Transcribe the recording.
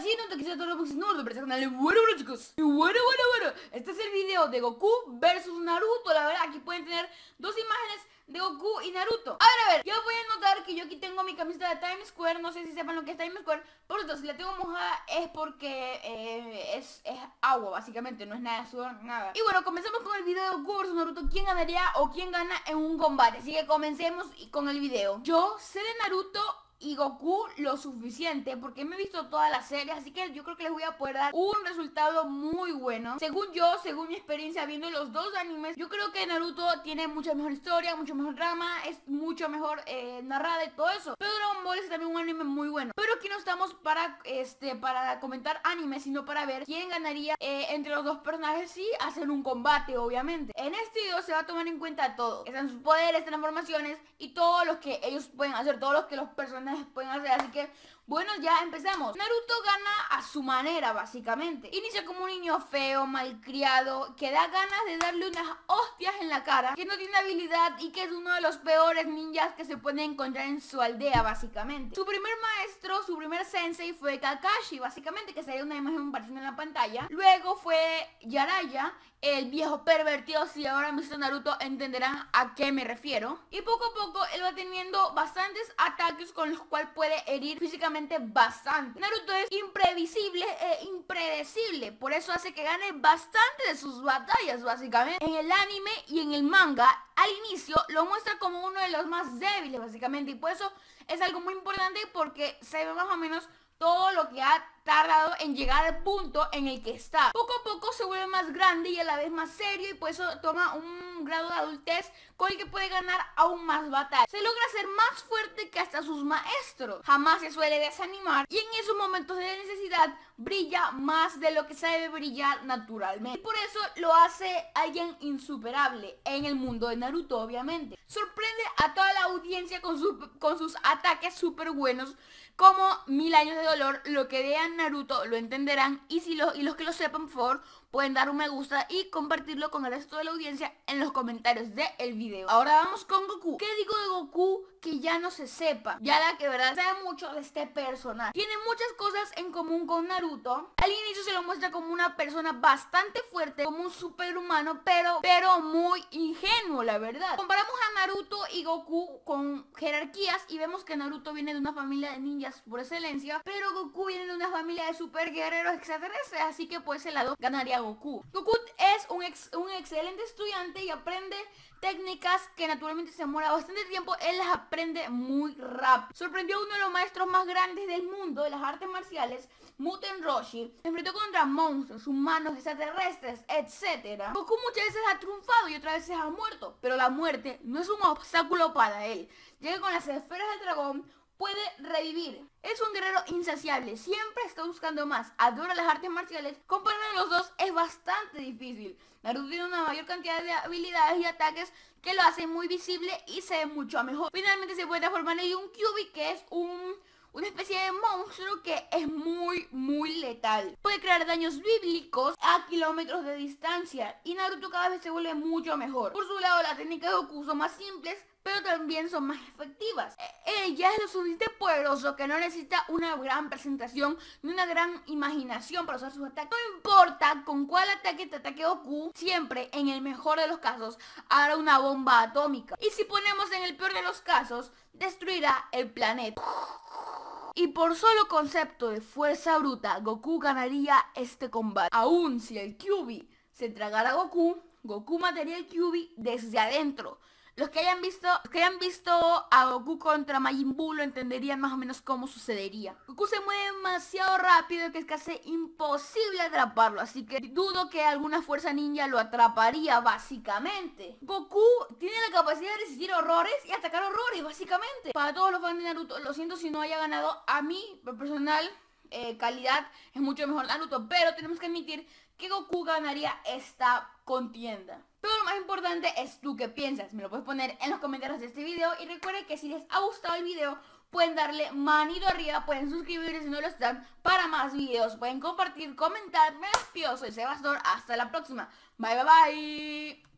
Así no Te quisiera Bueno, bueno, chicos. Y bueno, bueno, bueno. Este es el video de Goku versus Naruto. La verdad, aquí pueden tener dos imágenes de Goku y Naruto. A ver, a ver. Yo voy a notar que yo aquí tengo mi camiseta de Times Square. No sé si sepan lo que es Times Square. Por lo si la tengo mojada es porque eh, es, agua, básicamente. No es nada de nada. Y bueno, comenzamos con el video de Goku versus Naruto. ¿Quién ganaría o quién gana en un combate? Así que comencemos con el video. Yo sé de Naruto y Goku lo suficiente porque me he visto todas las series así que yo creo que les voy a poder dar un resultado muy bueno. Según yo, según mi experiencia viendo los dos animes, yo creo que Naruto tiene mucha mejor historia, mucho mejor drama, es mucho mejor eh, narrada y todo eso. Pero Dragon Ball es también un anime muy bueno. Pero aquí no estamos para este para comentar animes, sino para ver quién ganaría eh, entre los dos personajes si hacen un combate, obviamente. En este video se va a tomar en cuenta todo. Están sus poderes, transformaciones y todos los que ellos pueden hacer, todos los que los personajes pueden hacer. Así que bueno, ya empezamos. Naruto gana a su manera, básicamente. Inicia como un niño feo, malcriado, que da ganas de darle unas hostias en la cara, que no tiene habilidad y que es uno de los peores ninjas que se puede encontrar en su aldea, básicamente. Su primer maestro, su primer sensei fue Kakashi, básicamente, que sería una imagen apareciendo en la pantalla. Luego fue Yaraya, el viejo pervertido, si ahora me Naruto entenderá a qué me refiero. Y poco a poco él va teniendo bastantes ataques con los cuales puede herir físicamente bastante. Naruto es imprevisible e impredecible, por eso hace que gane bastante de sus batallas básicamente. En el anime y en el manga, al inicio lo muestra como uno de los más débiles básicamente y por eso es algo muy importante porque se ve más o menos todo lo que ha tardado en llegar al punto en el que está. Poco a poco se vuelve más grande y a la vez más serio y por eso toma un grado de adultez con el que puede ganar aún más batallas. Se logra ser más fuerte que hasta sus maestros. Jamás se suele desanimar y en esos momentos de necesidad brilla más de lo que sabe brillar naturalmente. por eso lo hace alguien insuperable en el mundo de Naruto, obviamente. Sorprende a toda la audiencia con, con sus ataques súper buenos como Mil Años de Dolor, lo que de Naruto lo entenderán y, si y los que lo sepan, por favor, pueden dar un me gusta y compartirlo con el resto de la audiencia en los comentarios del video. Ahora vamos con Goku. ¿Qué digo de Goku? que ya no se sepa. Ya la que verdad Sabe mucho de este personaje. Tiene muchas cosas en común con Naruto. Al inicio se lo muestra como una persona bastante fuerte, como un superhumano, pero, pero muy ingenuo, la verdad. Comparamos a Naruto y Goku con jerarquías y vemos que Naruto viene de una familia de ninjas por excelencia, pero Goku viene de una familia de super guerreros extraterrestres, así que por pues, ese lado ganaría Goku. Goku es un, un excelente estudiante y aprende técnicas que naturalmente se demora bastante tiempo, él las aprende muy rápido. Sorprendió a uno de los maestros más grandes del mundo de las artes marciales, Muten Roshi. Se enfrentó contra monstruos, humanos, extraterrestres, etc. Goku muchas veces ha triunfado y otras veces ha muerto, pero la muerte no es un obstáculo para él. Llega con las esferas del dragón, puede revivir. Es un guerrero insaciable, siempre está buscando más, adora las artes marciales, comparar los dos es bastante difícil. Naruto tiene una mayor cantidad de habilidades y ataques que lo hacen muy visible y se ve mucho mejor. Finalmente se puede transformar en un Kyubi que es un una especie de monstruo que es muy, muy letal. Puede crear daños bíblicos a kilómetros de distancia y Naruto cada vez se vuelve mucho mejor. Por su lado, las técnicas de Goku son más simples, pero también son más efectivas. E, ella es lo suficiente poderoso que no necesita una gran presentación ni una gran imaginación para usar sus ataques. No importa con cuál ataque te ataque Goku, siempre, en el mejor de los casos, hará una bomba atómica. Y si ponemos en el peor de los casos, destruirá el planeta. Y por solo concepto de fuerza bruta, Goku ganaría este combate. Aún si el Kyubi se tragara a Goku, Goku mataría al Kyubi desde adentro. Los que hayan visto, los que hayan visto a Goku contra Majin lo entenderían más o menos cómo sucedería. Goku se mueve demasiado rápido que es casi imposible atraparlo, así que dudo que alguna fuerza ninja lo atraparía básicamente. Goku tiene la capacidad de resistir horrores y atacar horrores básicamente. Para todos los fans de Naruto, lo siento si no haya ganado, a mí, personal, eh, calidad es mucho mejor Naruto, pero tenemos que admitir que Goku ganaría esta contienda. Pero lo más importante es tú qué piensas, me lo puedes poner en los comentarios de este video y recuerden que si les ha gustado el video pueden darle manito arriba, pueden suscribirse si no lo están para más videos, pueden compartir, comentar, me despido, soy Sebastor, hasta la próxima, bye bye bye.